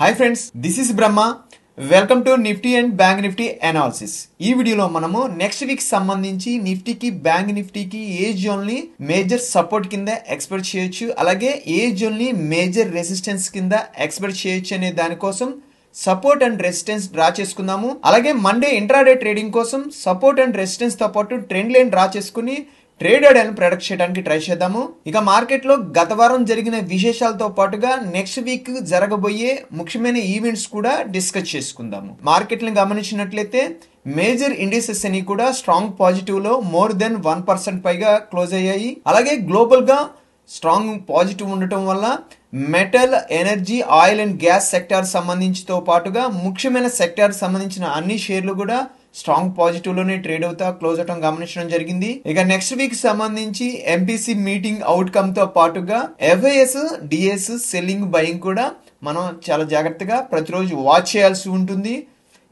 hi friends this is Brahma welcome to Nifty and bank Nifty analysis ఈ వీడియోలో మనము next week సంబంధించి నిఫ్టీకి బ్యాంక్ నిఫ్టీకి ఏ జోన్ ని మేజర్ సపోర్ట్ కింద ఎక్స్పెక్ట్ చేయొచ్చు అలాగే ఏ జోన్ ని మేజర్ రెసిస్టెన్స్ కింద ఎక్స్పెక్ట్ చేయొచ్చు అనే దానికోసం సపోర్ట్ అండ్ రెసిస్టెన్స్ డ్రా చేసుకుందాము అలాగే మండే ఇంట్రాడే ట్రేడింగ్ కోసం సపోర్ట్ అండ్ రెసిస్టెన్స్ తో పాటు ట్రెండ్ లైన్ డ్రా చేసుకుని ట్రేడెడ్ అని ప్రొడక్ట్ చేయడానికి ట్రై చేద్దాము ఇక మార్కెట్లో గత వారం జరిగిన విశేషాలతో పాటుగా నెక్స్ట్ వీక్ జరగబోయే ముఖ్యమైన ఈవెంట్స్ కూడా డిస్కస్ చేసుకుందాము మార్కెట్ని గమనించినట్లయితే మేజర్ ఇండిసెస్ అని కూడా స్ట్రాంగ్ పాజిటివ్ లో మోర్ దెన్ వన్ పర్సెంట్ పైగా క్లోజ్ అయ్యాయి అలాగే గ్లోబల్ గా స్ట్రాంగ్ పాజిటివ్ ఉండటం వల్ల metal energy oil and gas sector సంబంధించితో పాటుగా ముఖ్యమైన సెక్టార్ సంబంధించిన అన్ని షేర్లు కూడా స్ట్రాంగ్ పాజిటివ్ లోనే ట్రేడ్ అవుతా క్లోజ్ అవటం గమనించడం జరిగింది ఇక నెక్స్ట్ వీక్ సంబంధించి ఎంపీసీ మీటింగ్ అవుట్కమ్ తో పాటుగా ఎఫ్ఐఎస్ డిఎస్ సెల్లింగ్ బయింగ్ కూడా మనం చాలా జాగ్రత్తగా ప్రతిరోజు వాచ్ చేయాల్సి ఉంటుంది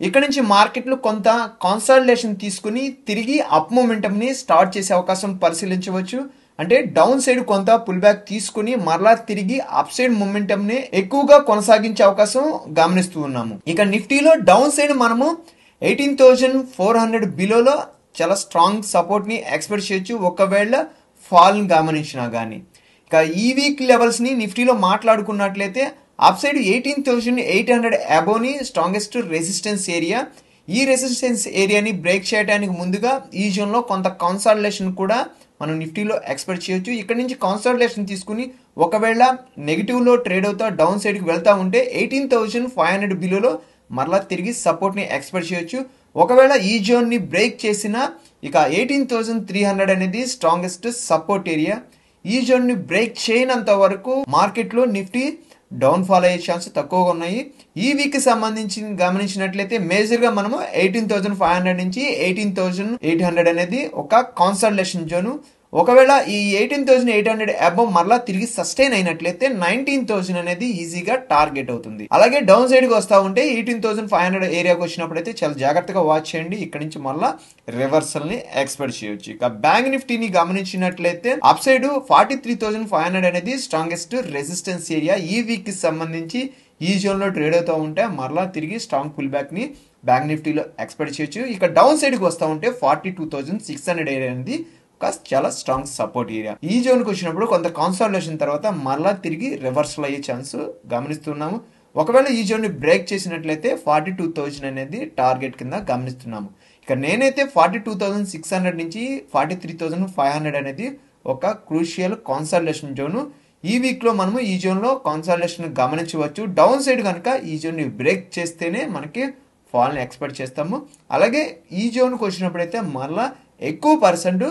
ఇక్కడ నుంచి మార్కెట్లు కొంత కాన్సల్టేషన్ తీసుకుని తిరిగి అప్ మూమెంటమ్ని స్టార్ట్ చేసే అవకాశం పరిశీలించవచ్చు అంటే డౌన్ సైడ్ కొంత పుల్ బ్యాక్ తీసుకుని మరలా తిరిగి అప్ సైడ్ మూమెంటంని ఎక్కువగా కొనసాగించే అవకాశం గమనిస్తూ ఉన్నాము ఇక నిఫ్టీలో డౌన్ సైడ్ మనము ఎయిటీన్ థౌజండ్ ఫోర్ హండ్రెడ్ బిలోలో చాలా స్ట్రాంగ్ సపోర్ట్ని ఎక్స్పెక్ట్ చేయొచ్చు ఒకవేళ ఫాల్ని గమనించినా కానీ ఇక ఈ వీక్ లెవెల్స్ని నిఫ్టీలో మాట్లాడుకున్నట్లయితే up side eighteen thousand eight hundred అబోని స్ట్రాంగెస్ట్ రెసిస్టెన్స్ ఏరియా ఈ రెసిస్టెన్స్ ఏరియాని బ్రేక్ చేయడానికి ముందుగా ఈ జోన్లో కొంత కాన్సల్టేషన్ కూడా మనం నిఫ్టీలో ఎక్స్పెక్ట్ చేయొచ్చు ఇక్కడ నుంచి కాన్సల్టేషన్ తీసుకుని ఒకవేళ నెగిటివ్లో ట్రేడ్ అవుతా డౌన్ సైడ్కి వెళ్తూ ఉంటే ఎయిటీన్ థౌజండ్ ఫైవ్ హండ్రెడ్ బిలోలో మరలా తిరిగి సపోర్ట్ని ఎక్స్పెక్ట్ చేయొచ్చు ఒకవేళ ఈ జోన్ని బ్రేక్ చేసిన ఇక ఎయిటీన్ థౌజండ్ త్రీ హండ్రెడ్ అనేది స్ట్రాంగెస్ట్ సపోర్ట్ ఏరియా ఈ జోన్ని బ్రేక్ చేయనంత వరకు మార్కెట్లో నిఫ్టీ డౌన్ఫాల్ అయ్యే ఛాన్స్ తక్కువగా ఉన్నాయి ఈ వీక్కి సంబంధించి గమనించినట్లయితే మేజర్గా మనము ఎయిటీన్ థౌజండ్ ఫైవ్ హండ్రెడ్ నుంచి ఎయిటీన్ థౌజండ్ ఎయిట్ హండ్రెడ్ అనేది ఒక కాన్సల్టేషన్ జోను ఒకవేళ ఈ eighteen thousand eight hundred above మరలా తిరిగి సస్టైన్ అయినట్లయితే నైన్టీన్ థౌసండ్ అనేది ఈజీగా టార్గెట్ అవుతుంది అలాగే డౌన్ సైడ్కి వస్తూ ఉంటే ఎయిటీన్ థౌసండ్ ఫైవ్ హండ్రెడ్ ఏరియాకి వచ్చినప్పుడు అయితే చాలా జాగ్రత్తగా వాచ్ చేయండి ఇక్కడ నుంచి రివర్సల్ ని ఎక్స్పెక్ట్ చేయొచ్చు ఇక బ్యాంక్ నిఫ్టీని గమనించినట్లయితే up side forty three thousand five hundred అనేది స్ట్రాంగెస్ట్ రెసిస్టెన్స్ ఏరియా ఈ వీక్కి సంబంధించి ఈ లో ట్రేడ్ అవుతూ ఉంటే మరలా తిరిగి స్ట్రాంగ్ పుల్ బ్యాక్ని బ్యాంక్ నిఫ్టీలో ఎక్స్పెక్ట్ చేయొచ్చు ఇక డౌన్ సైడ్కి వస్తూ ఉంటే forty two thousand six hundred అనేది చాలా స్ట్రాంగ్ సపోర్ట్ ఏరియా ఈ జోన్కి వచ్చినప్పుడు కొంత కాన్సాలేషన్ తర్వాత మళ్ళా తిరిగి రివర్సల్ అయ్యే ఛాన్స్ గమనిస్తున్నాము ఒకవేళ ఈ జోన్ని బ్రేక్ చేసినట్లయితే ఫార్టీ టూ థౌజండ్ అనేది టార్గెట్ కింద గమనిస్తున్నాము ఇక నేనైతే forty two thousand six hundred నుంచి forty three thousand five hundred అనేది ఒక క్రూషియల్ కాన్సాలిడేషన్ జోను ఈ వీక్లో మనము ఈ జోన్లో కాన్సాలేషన్ గమనించవచ్చు డౌన్ సైడ్ కనుక ఈ జోన్ని బ్రేక్ చేస్తేనే మనకి ఫాల్ని ఎక్స్పెక్ట్ చేస్తాము అలాగే ఈ జోన్కి వచ్చినప్పుడైతే మళ్ళీ ఎక్కువ పర్సెంట్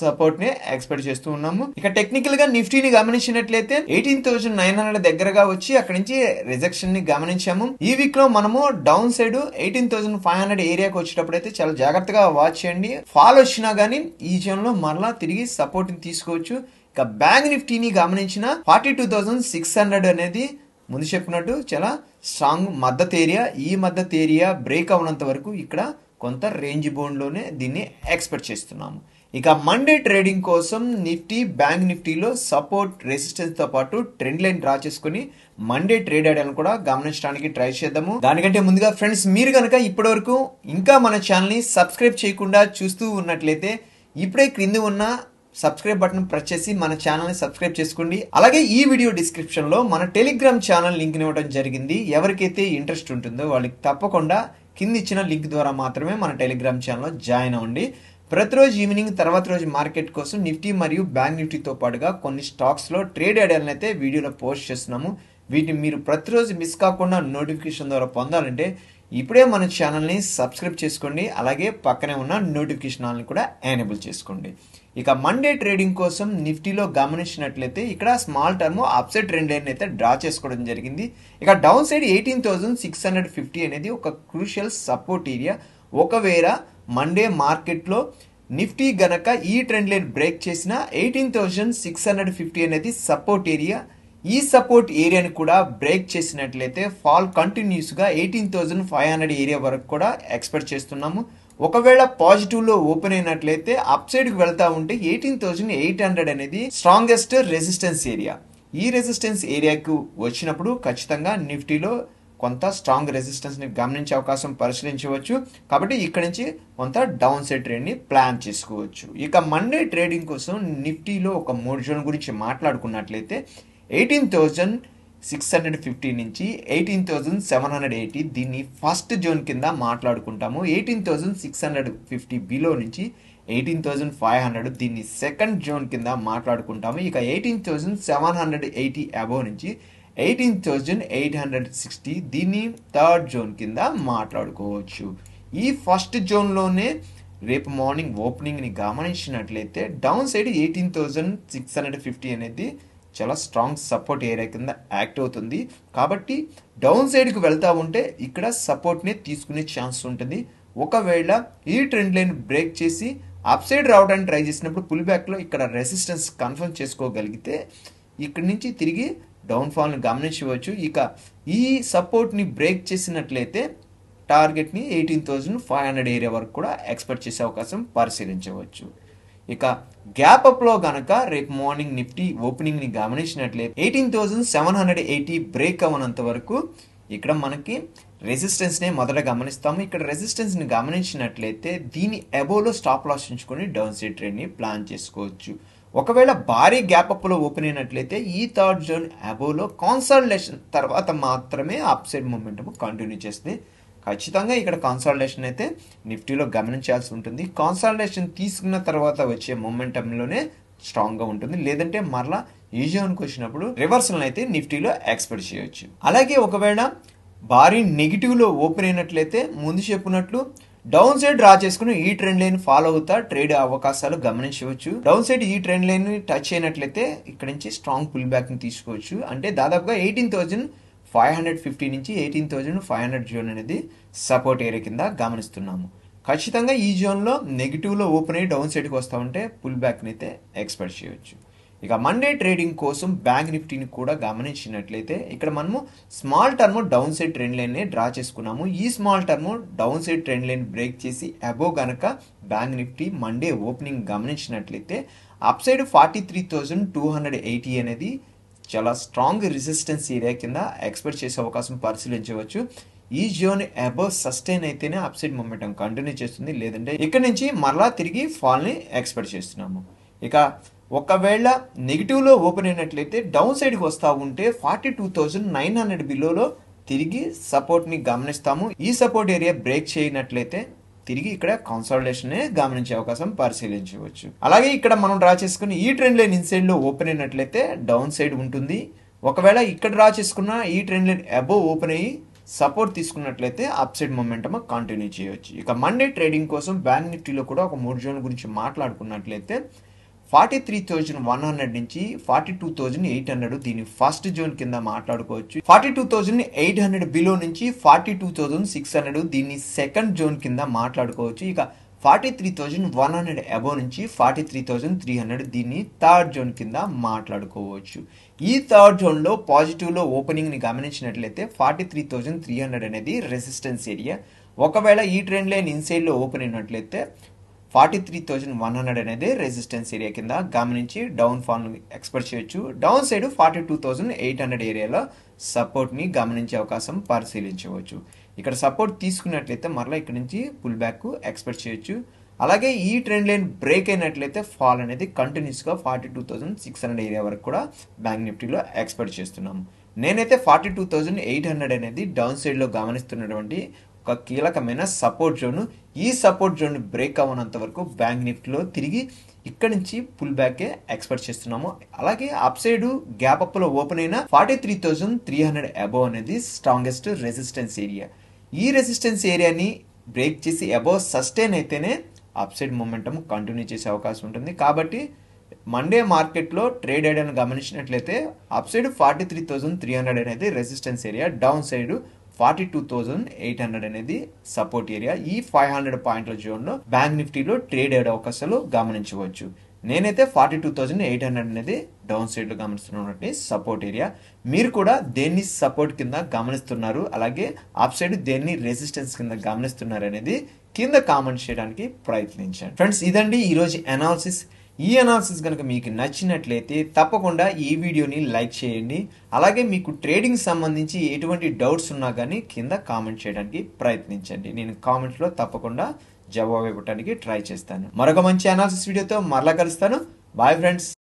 సపోర్ట్ని ఎక్స్పెక్ట్ చేస్తూ ఉన్నాము ఇక టెక్నికల్గా నిఫ్టీని గమనించినట్లయితే ఎయిటీన్ థౌసండ్ నైన్ హండ్రెడ్ దగ్గరగా వచ్చి అక్కడి నుంచి రిజెక్షన్ ని గమనించాము ఈ వీక్లో మనము down side eighteen thousand five hundred ఏరియాకి వచ్చేటప్పుడు అయితే చాలా జాగ్రత్తగా వాచ్ చేయండి ఫాల్ వచ్చినా కానీ ఈ లో మరలా తిరిగి సపోర్ట్ని తీసుకోవచ్చు ఇక బ్యాంక్ నిఫ్టీని గమనించిన forty two thousand six hundred అనేది ముందు చెప్పినట్టు చాలా స్ట్రాంగ్ మద్దతు ఏరియా ఈ మద్దతు ఏరియా బ్రేక్ అవనంత వరకు ఇక్కడ కొంత రేంజ్ బోన్లోనే దీన్ని ఎక్స్పెక్ట్ చేస్తున్నాము ఇక మండే ట్రేడింగ్ కోసం నిఫ్టీ బ్యాంక్ నిఫ్టీలో సపోర్ట్ రెసిస్టెన్స్తో పాటు ట్రెండ్ లైన్ డ్రా చేసుకుని మండే ట్రేడ్ ఆడాలని కూడా గమనించడానికి ట్రై చేద్దాము దానికంటే ముందుగా ఫ్రెండ్స్ మీరు కనుక ఇప్పటివరకు ఇంకా మన ఛానల్ని సబ్స్క్రైబ్ చేయకుండా చూస్తూ ఉన్నట్లయితే ఇప్పుడే క్రింద ఉన్న సబ్స్క్రైబ్ బటన్ ప్రెస్ చేసి మన ఛానల్ని సబ్స్క్రైబ్ చేసుకోండి అలాగే ఈ వీడియో డిస్క్రిప్షన్లో మన టెలిగ్రామ్ ఛానల్ లింక్ ఇవ్వడం జరిగింది ఎవరికైతే ఇంట్రెస్ట్ ఉంటుందో వాళ్ళకి తప్పకుండా కింద ఇచ్చిన లింక్ ద్వారా మాత్రమే మన టెలిగ్రామ్ ఛానల్లో జాయిన్ అవ్వండి ప్రతిరోజు ఈవినింగ్ తర్వాత రోజు మార్కెట్ కోసం నిఫ్టీ మరియు బ్యాంక్ నిఫ్టీతో పాటుగా కొన్ని స్టాక్స్లో ట్రేడ్ ఐడియాలను అయితే వీడియోలో పోస్ట్ చేస్తున్నాము వీటిని మీరు ప్రతిరోజు మిస్ కాకుండా నోటిఫికేషన్ ద్వారా పొందాలంటే ఇప్పుడే మన ఛానల్ని సబ్స్క్రైబ్ చేసుకోండి అలాగే పక్కనే ఉన్న నోటిఫికేషన్ ఆల్ని కూడా ఎనేబుల్ చేసుకోండి ఇక మండే ట్రేడింగ్ కోసం నిఫ్టీలో గమనించినట్లయితే ఇక్కడ small term upside trend line అయితే డ్రా చేసుకోవడం జరిగింది ఇక down side eighteen thousand six hundred fifty అనేది ఒక క్రూషియల్ సపోర్ట్ ఏరియా ఒకవేళ మండే మార్కెట్లో నిఫ్టీ గనక ఈ ట్రెండ్ లైన్ బ్రేక్ చేసిన eighteen thousand six hundred fifty అనేది సపోర్ట్ ఏరియా ఈ సపోర్ట్ ఏరియాని కూడా బ్రేక్ చేసినట్లయితే ఫాల్ కంటిన్యూస్గా eighteen thousand five hundred area వరకు కూడా ఎక్స్పెక్ట్ చేస్తున్నాము ఒకవేళ పాజిటివ్ లో ఓపెన్ అయినట్లయితే అప్ సైడ్కి వెళ్తా ఉంటే ఎయిటీన్ థౌజండ్ ఎయిట్ హండ్రెడ్ అనేది స్ట్రాంగెస్ట్ రెసిస్టెన్స్ ఏరియా ఈ రెసిస్టెన్స్ ఏరియాకు వచ్చినప్పుడు ఖచ్చితంగా నిఫ్టీలో కొంత స్ట్రాంగ్ రెసిస్టెన్స్ని గమనించే అవకాశం పరిశీలించవచ్చు కాబట్టి ఇక్కడ నుంచి కొంత డౌన్ సైడ్ ట్రేడ్ని ప్లాన్ చేసుకోవచ్చు ఇక మండే ట్రేడింగ్ కోసం నిఫ్టీలో ఒక మూడు జోన్ గురించి మాట్లాడుకున్నట్లయితే eighteen thousand six hundred fifty నుంచి eighteen thousand seven hundred eighty దీన్ని ఫస్ట్ జోన్ కింద మాట్లాడుకుంటాము eighteen thousand six hundred fifty below నుంచి ఎయిటీన్ థౌజండ్ ఫైవ్ హండ్రెడ్ దీన్ని సెకండ్ జోన్ కింద మాట్లాడుకుంటాము ఇక eighteen thousand seven hundred eighty above నుంచి eighteen thousand eight hundred sixty దీన్ని థర్డ్ జోన్ కింద మాట్లాడుకోవచ్చు ఈ ఫస్ట్ జోన్లోనే రేపు మార్నింగ్ ఓపెనింగ్ని గమనించినట్లయితే down side eighteen thousand six hundred fifty అనేది చాలా స్ట్రాంగ్ సపోర్ట్ ఏరియా కింద యాక్ట్ అవుతుంది కాబట్టి డౌన్ సైడ్కి వెళ్తూ ఉంటే ఇక్కడ సపోర్ట్ని తీసుకునే ఛాన్స్ ఉంటుంది ఒకవేళ ఈ ట్రెండ్ లైన్ బ్రేక్ చేసి అప్ సైడ్ రావడానికి ట్రై చేసినప్పుడు పుల్ బ్యాక్లో ఇక్కడ రెసిస్టెన్స్ కన్ఫర్మ్ చేసుకోగలిగితే ఇక్కడి నుంచి తిరిగి డౌన్ఫాల్ని గమనించవచ్చు ఇక ఈ సపోర్ట్ని బ్రేక్ చేసినట్లయితే టార్గెట్ని eighteen thousand five hundred area వరకు కూడా ఎక్స్పెక్ట్ చేసే అవకాశం పరిశీలించవచ్చు ఇక గ్యాప్ అప్ లో గనక రేపు మార్నింగ్ నిఫ్టీ ఓపెనింగ్ ని గమనించినట్లయితే eighteen thousand seven hundred eighty break అవనంత వరకు ఇక్కడ మనకి రెసిస్టెన్స్ నే మొదట గమనిస్తాము ఇక్కడ రెసిస్టెన్స్ ని గమనించినట్లయితే దీని అబోలో స్టాప్ లాస్ ఉంచుకొని డౌన్ సైడ్ ట్రేడ్ ని ప్లాన్ చేసుకోవచ్చు ఒకవేళ భారీ గ్యాప్ అప్ లో ఓపెన్ అయినట్లయితే ఈ థర్డ్ జోన్ అబోలో కాన్సల్టేషన్ తర్వాత మాత్రమే అప్ సైడ్ మూమెంట్ కంటిన్యూ చేస్తుంది ఖచ్చితంగా ఇక్కడ కాన్సాలిడేషన్ అయితే నిఫ్టీలో గమనించాల్సి ఉంటుంది కాన్సాలిడేషన్ తీసుకున్న తర్వాత వచ్చే మూమెంటంలోనే స్ట్రాంగ్గా ఉంటుంది లేదంటే మరలా ఈ జోన్కి వచ్చినప్పుడు రివర్సల్ని అయితే నిఫ్టీలో ఎక్స్పెక్ట్ చేయవచ్చు అలాగే ఒకవేళ భారీ నెగిటివ్లో ఓపెన్ అయినట్లయితే ముందు చెప్పినట్లు డౌన్ సైడ్ డ్రా చేసుకుని ఈ ట్రెండ్ లైన్ ఫాలో అవుతా ట్రేడ్ అవకాశాలు గమనించవచ్చు డౌన్ సైడ్ ఈ ట్రెండ్ లైన్ టచ్ అయినట్లయితే ఇక్కడ నుంచి స్ట్రాంగ్ పుల్ బ్యాక్ తీసుకోవచ్చు అంటే దాదాపుగా eighteen thousand five hundred fifty నుంచి eighteen thousand five hundred zone అనేది సపోర్ట్ ఏరియా కింద గమనిస్తున్నాము ఖచ్చితంగా ఈ జోన్లో నెగిటివ్లో ఓపెన్ అయ్యి డౌన్ సైడ్కి వస్తా ఉంటే పుల్ బ్యాక్ని అయితే ఎక్స్పెక్ట్ చేయవచ్చు ఇక మండే ట్రేడింగ్ కోసం బ్యాంక్ నిఫ్టీని కూడా గమనించినట్లయితే ఇక్కడ మనము small term down side trend line draw చేసుకున్నాము ఈ small term down side trend line break చేసి అబో గనక బ్యాంక్ నిఫ్టీ మండే ఓపెనింగ్ గమనించినట్లయితే up side forty three thousand two hundred eighty అనేది చాలా స్ట్రాంగ్ రెసిస్టెన్స్ ఏరియా కింద ఎక్స్పెక్ట్ చేసే అవకాశం పరిశీలించవచ్చు ఈ జోన్ అబవ్ సస్టైన్ అయితేనే అప్సైడ్ మొమెంటం కంటిన్యూ చేస్తుంది లేదంటే ఇక్కడ నుంచి మరలా తిరిగి ఫాల్ని ఎక్స్పెక్ట్ చేస్తున్నాము ఇక ఒకవేళ నెగిటివ్లో ఓపెన్ అయినట్లయితే డౌన్ సైడ్కి వస్తూ ఉంటే forty two thousand nine hundred బిలోలో తిరిగి సపోర్ట్ని గమనిస్తాము ఈ సపోర్ట్ ఏరియా బ్రేక్ చేయనట్లయితే తిరిగి ఇక్కడ కాన్సాలిడేషన్ గమనించే అవకాశం పరిశీలించవచ్చు అలాగే ఇక్కడ మనం డ్రా చేసుకుని ఈ ట్రెండ్ లైన్ ఇన్సైడ్ లో ఓపెన్ అయినట్లయితే డౌన్ సైడ్ ఉంటుంది ఒకవేళ ఇక్కడ డ్రా చేసుకున్న ఈ ట్రెండ్ లైన్ అబోవ్ ఓపెన్ అయ్యి సపోర్ట్ తీసుకున్నట్లయితే అప్ సైడ్ మొమెంటమ్ కంటిన్యూ చేయవచ్చు ఇక మండే ట్రేడింగ్ కోసం బ్యాంక్ నిఫ్టీలో కూడా ఒక మూడు జోన్ల గురించి మాట్లాడుకున్నట్లయితే forty three thousand one hundred నుంచి forty two thousand eight hundred దీని ఫస్ట్ జోన్ కింద మాట్లాడుకోవచ్చు forty two thousand eight hundred below నుంచి forty two thousand six hundred దీన్ని సెకండ్ జోన్ కింద మాట్లాడుకోవచ్చు ఇక forty three thousand one hundred above నుంచి forty three thousand three hundred దీన్ని థర్డ్ జోన్ కింద మాట్లాడుకోవచ్చు ఈ థర్డ్ జోన్లో ఓపెనింగ్ ఓపెనింగ్ని గమనించినట్లయితే forty three thousand three hundred అనేది రెసిస్టెన్స్ ఏరియా ఒకవేళ ఈ ట్రెండ్ లైన్ లో ఓపెన్ అయినట్లయితే forty three thousand one hundred అనేది రెసిస్టెన్స్ ఏరియా కింద గమనించి డౌన్ ఫాల్ ఎక్స్పెక్ట్ చేయొచ్చు down side forty two thousand eight hundred ఏరియాలో సపోర్ట్ని గమనించే అవకాశం పరిశీలించవచ్చు ఇక్కడ సపోర్ట్ తీసుకున్నట్లయితే మరలా ఇక్కడ నుంచి పుల్ బ్యాక్ ఎక్స్పెక్ట్ చేయొచ్చు అలాగే ఈ ట్రెండ్ లైన్ బ్రేక్ అయినట్లయితే ఫాల్ అనేది కంటిన్యూస్గా forty two thousand six hundred area వరకు కూడా బ్యాంక్ నిఫ్టీలో ఎక్స్పెక్ట్ చేస్తున్నాం నేనైతే forty two thousand eight hundred అనేది డౌన్ సైడ్లో గమనిస్తున్నటువంటి ఒక కీలకమైన సపోర్ట్ జోన్ ఈ సపోర్ట్ జోన్ బ్రేక్ అవ్వనంత వరకు బ్యాంక్ నిఫ్టీలో తిరిగి ఇక్కడ నుంచి పుల్ బ్యాకే ఎక్స్పెక్ట్ చేస్తున్నాము అలాగే అప్ సైడ్ గ్యాప్ అప్ లో ఓపెన్ అయిన forty three thousand three hundred above అనేది స్ట్రాంగెస్ట్ రెసిస్టెన్స్ ఏరియా ఈ రెసిస్టెన్స్ ఏరియాని బ్రేక్ చేసి అబోవ్ సస్టైన్ అయితేనే అప్ సైడ్ మొమెంటం కంటిన్యూ చేసే అవకాశం ఉంటుంది కాబట్టి మండే మార్కెట్లో ట్రేడ్ అయ్యాడని గమనించినట్లయితే up side forty three thousand three hundred అనేది resistance area down side forty two thousand eight hundred అనేది సపోర్ట్ ఏరియా ఈ ఫైవ్ హండ్రెడ్ పాయింట్ల జోన్లో బ్యాంక్ నిఫ్టీలో ట్రేడ్ అయ్యే అవకాశాలు గమనించవచ్చు నేనైతే forty two thousand eight hundred అనేది డౌన్ సైడ్లో గమనిస్తున్నటువంటి సపోర్ట్ ఏరియా మీరు కూడా దేన్ని సపోర్ట్ కింద గమనిస్తున్నారు అలాగే అప్ సైడ్ దేన్ని రెసిస్టెన్స్ కింద గమనిస్తున్నారు అనేది కింద కామెంట్ చేయడానికి ప్రయత్నించండి ఫ్రెండ్స్ ఇదండి ఈరోజు అనాలిసిస్ ఈ అనాలసిస్ కనుక మీకు నచ్చినట్లయితే తప్పకుండా ఈ వీడియోని లైక్ చేయండి అలాగే మీకు ట్రేడింగ్ సంబంధించి ఎటువంటి డౌట్స్ ఉన్నా కానీ కింద కామెంట్ చేయడానికి ప్రయత్నించండి నేను కామెంట్స్లో తప్పకుండా జవాబు ఇవ్వడానికి ట్రై చేస్తాను మరొక మంచి అనాలసిస్ వీడియోతో మరలా కలుస్తాను బాయ్ ఫ్రెండ్స్